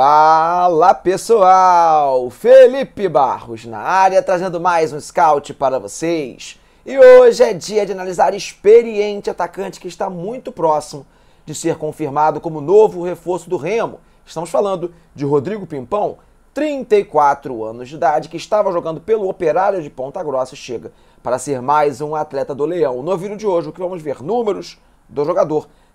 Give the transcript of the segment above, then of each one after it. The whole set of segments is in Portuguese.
Fala pessoal, Felipe Barros na área trazendo mais um scout para vocês. E hoje é dia de analisar experiente atacante que está muito próximo de ser confirmado como novo reforço do Remo. Estamos falando de Rodrigo Pimpão, 34 anos de idade, que estava jogando pelo Operário de Ponta Grossa e chega para ser mais um atleta do Leão. No vídeo de hoje, o que vamos ver números do jogador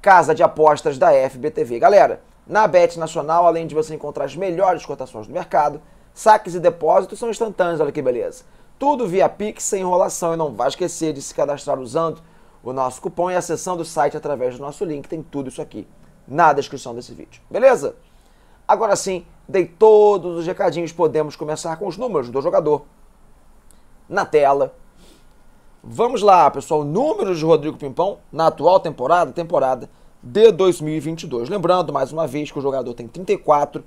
casa de apostas da FBTV. Galera, na Bet Nacional, além de você encontrar as melhores cotações do mercado, saques e depósitos são instantâneos, olha que beleza. Tudo via Pix, sem enrolação, e não vai esquecer de se cadastrar usando o nosso cupom e acessando o site através do nosso link, tem tudo isso aqui na descrição desse vídeo, beleza? Agora sim, dei todos os recadinhos, podemos começar com os números do jogador na tela. Vamos lá, pessoal. Números de Rodrigo Pimpão na atual temporada, temporada de 2022. Lembrando, mais uma vez, que o jogador tem 34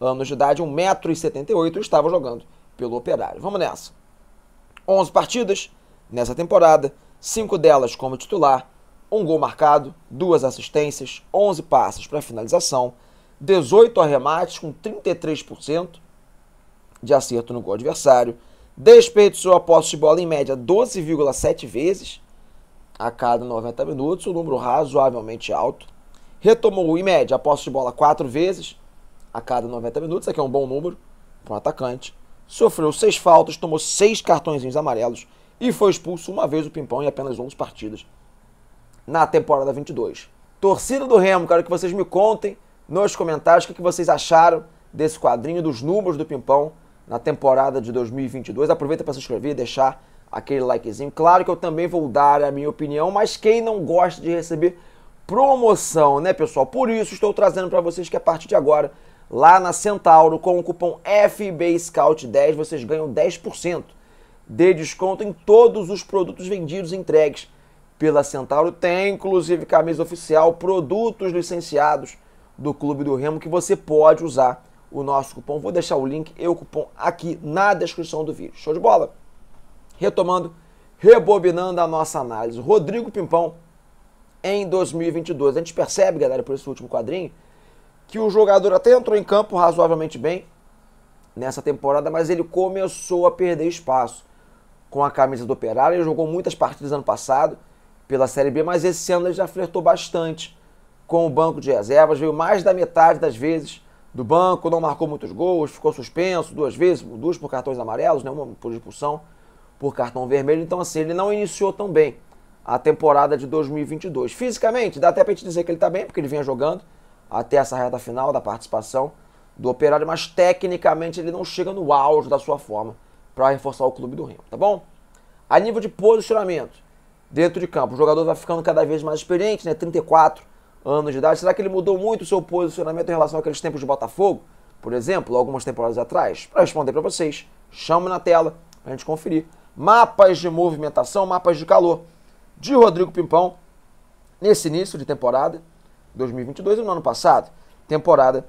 anos de idade, 1,78m e estava jogando pelo Operário. Vamos nessa. 11 partidas nessa temporada, 5 delas como titular, um gol marcado, duas assistências, 11 passes para finalização, 18 arremates com 33% de acerto no gol adversário, Desperdiçou a posse de bola em média 12,7 vezes a cada 90 minutos, um número razoavelmente alto. Retomou em média a posse de bola 4 vezes a cada 90 minutos, aqui é um bom número para um atacante. Sofreu 6 faltas, tomou 6 cartõezinhos amarelos e foi expulso uma vez o Pimpão em apenas 11 partidas na temporada 22. Torcida do Remo, quero que vocês me contem nos comentários o que vocês acharam desse quadrinho, dos números do Pimpão na temporada de 2022. Aproveita para se inscrever, e deixar aquele likezinho. Claro que eu também vou dar a minha opinião, mas quem não gosta de receber promoção, né, pessoal? Por isso estou trazendo para vocês que a partir de agora, lá na Centauro, com o cupom FBScout10, vocês ganham 10% de desconto em todos os produtos vendidos e entregues pela Centauro. Tem inclusive camisa oficial, produtos licenciados do Clube do Remo que você pode usar o nosso cupom. Vou deixar o link e o cupom aqui na descrição do vídeo. Show de bola? Retomando, rebobinando a nossa análise. Rodrigo Pimpão em 2022. A gente percebe, galera, por esse último quadrinho, que o jogador até entrou em campo razoavelmente bem nessa temporada, mas ele começou a perder espaço com a camisa do Operário. Ele jogou muitas partidas ano passado pela Série B, mas esse ano ele já flertou bastante com o banco de reservas, veio mais da metade das vezes do banco, não marcou muitos gols, ficou suspenso duas vezes, duas por cartões amarelos, né, uma por expulsão por cartão vermelho. Então, assim, ele não iniciou tão bem a temporada de 2022. Fisicamente, dá até pra gente dizer que ele tá bem, porque ele vinha jogando até essa reta final da participação do Operário, mas tecnicamente ele não chega no auge da sua forma para reforçar o clube do Rio, tá bom? A nível de posicionamento, dentro de campo, o jogador vai ficando cada vez mais experiente, né? 34 anos de idade. Será que ele mudou muito o seu posicionamento em relação àqueles tempos de Botafogo, por exemplo, algumas temporadas atrás? Para responder para vocês, chame na tela para a gente conferir. Mapas de movimentação, mapas de calor de Rodrigo Pimpão nesse início de temporada 2022 e no ano passado, temporada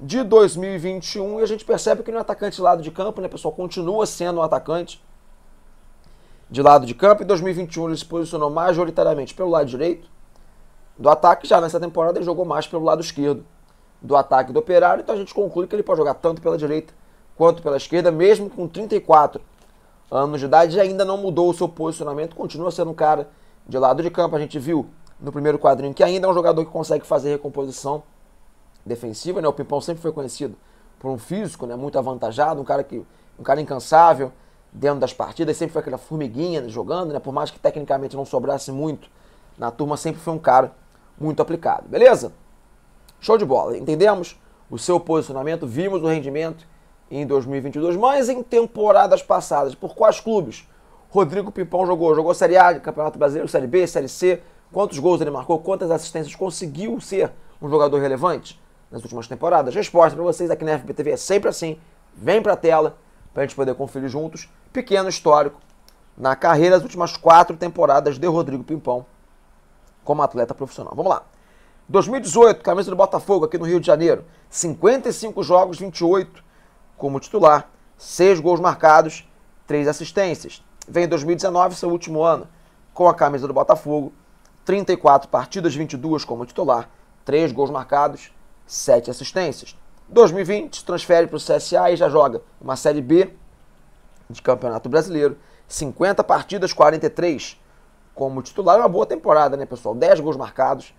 de 2021. E a gente percebe que no é atacante de lado de campo, né, pessoal, continua sendo um atacante de lado de campo. Em 2021 ele se posicionou majoritariamente pelo lado direito, do ataque, já nessa temporada ele jogou mais pelo lado esquerdo do ataque do Operário, então a gente conclui que ele pode jogar tanto pela direita quanto pela esquerda, mesmo com 34 anos de idade, e ainda não mudou o seu posicionamento, continua sendo um cara de lado de campo. A gente viu no primeiro quadrinho que ainda é um jogador que consegue fazer recomposição defensiva, né? O Pimpão sempre foi conhecido por um físico, né, muito avantajado, um cara que um cara incansável dentro das partidas, sempre foi aquela formiguinha jogando, né? Por mais que tecnicamente não sobrasse muito, na turma sempre foi um cara muito aplicado, beleza? Show de bola, entendemos o seu posicionamento, vimos o rendimento em 2022, mas em temporadas passadas, por quais clubes Rodrigo Pimpão jogou? Jogou Série A, Campeonato Brasileiro, Série B, Série C? Quantos gols ele marcou? Quantas assistências conseguiu ser um jogador relevante nas últimas temporadas? Resposta para vocês aqui na FBTV é sempre assim. Vem para a tela para a gente poder conferir juntos. Pequeno histórico na carreira, as últimas quatro temporadas de Rodrigo Pimpão como atleta profissional. Vamos lá. 2018, camisa do Botafogo aqui no Rio de Janeiro. 55 jogos, 28 como titular, 6 gols marcados, 3 assistências. Vem 2019, seu último ano, com a camisa do Botafogo, 34 partidas, 22 como titular, 3 gols marcados, 7 assistências. 2020, transfere para o CSA e já joga uma Série B de Campeonato Brasileiro, 50 partidas, 43, como titular, uma boa temporada, né, pessoal? 10 gols marcados,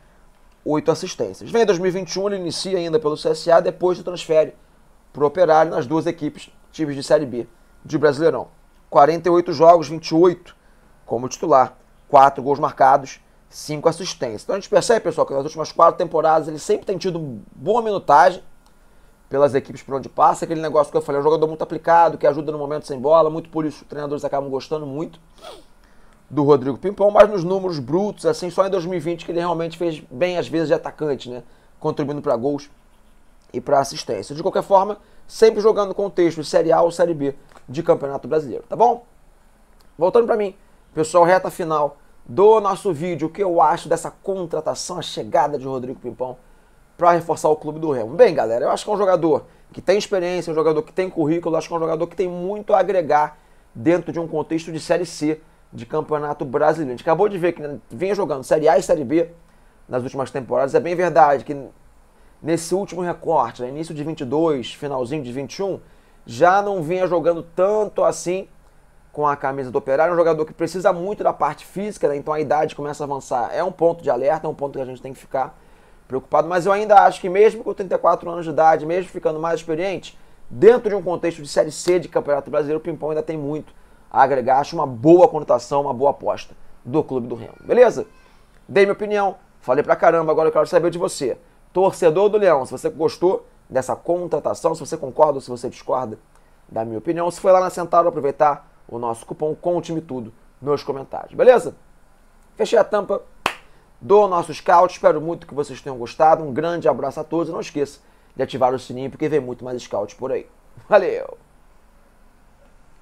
8 assistências. Vem 2021, ele inicia ainda pelo CSA, depois se transfere para o Operário nas duas equipes, times de Série B de Brasileirão. 48 jogos, 28 como titular, 4 gols marcados, 5 assistências. Então a gente percebe, pessoal, que nas últimas 4 temporadas ele sempre tem tido boa minutagem pelas equipes por onde passa, aquele negócio que eu falei, é um jogador muito aplicado, que ajuda no momento sem bola, muito por isso os treinadores acabam gostando muito do Rodrigo Pimpão, mas nos números brutos, assim, só em 2020 que ele realmente fez bem às vezes de atacante, né? Contribuindo para gols e para assistência. De qualquer forma, sempre jogando contexto Série A ou Série B de Campeonato Brasileiro, tá bom? Voltando para mim, pessoal, reta final do nosso vídeo, o que eu acho dessa contratação, a chegada de Rodrigo Pimpão para reforçar o clube do Remo. Bem, galera, eu acho que é um jogador que tem experiência, um jogador que tem currículo, acho que é um jogador que tem muito a agregar dentro de um contexto de Série C de Campeonato Brasileiro. A gente acabou de ver que vinha jogando Série A e Série B nas últimas temporadas. É bem verdade que nesse último recorte, né, início de 22, finalzinho de 21, já não vinha jogando tanto assim com a camisa do Operário. É um jogador que precisa muito da parte física, né, então a idade começa a avançar. É um ponto de alerta, é um ponto que a gente tem que ficar preocupado. Mas eu ainda acho que mesmo com 34 anos de idade, mesmo ficando mais experiente, dentro de um contexto de Série C de Campeonato Brasileiro, o Pimpão ainda tem muito a agregar. Acho uma boa conotação, uma boa aposta do Clube do Remo. Beleza? Dei minha opinião, falei pra caramba, agora eu quero saber de você. Torcedor do Leão, se você gostou dessa contratação, se você concorda ou se você discorda da minha opinião, se foi lá na Centauro aproveitar o nosso cupom com o time tudo nos comentários, beleza? Fechei a tampa do nosso scout, espero muito que vocês tenham gostado. Um grande abraço a todos e não esqueça de ativar o sininho porque vem muito mais scout por aí. Valeu!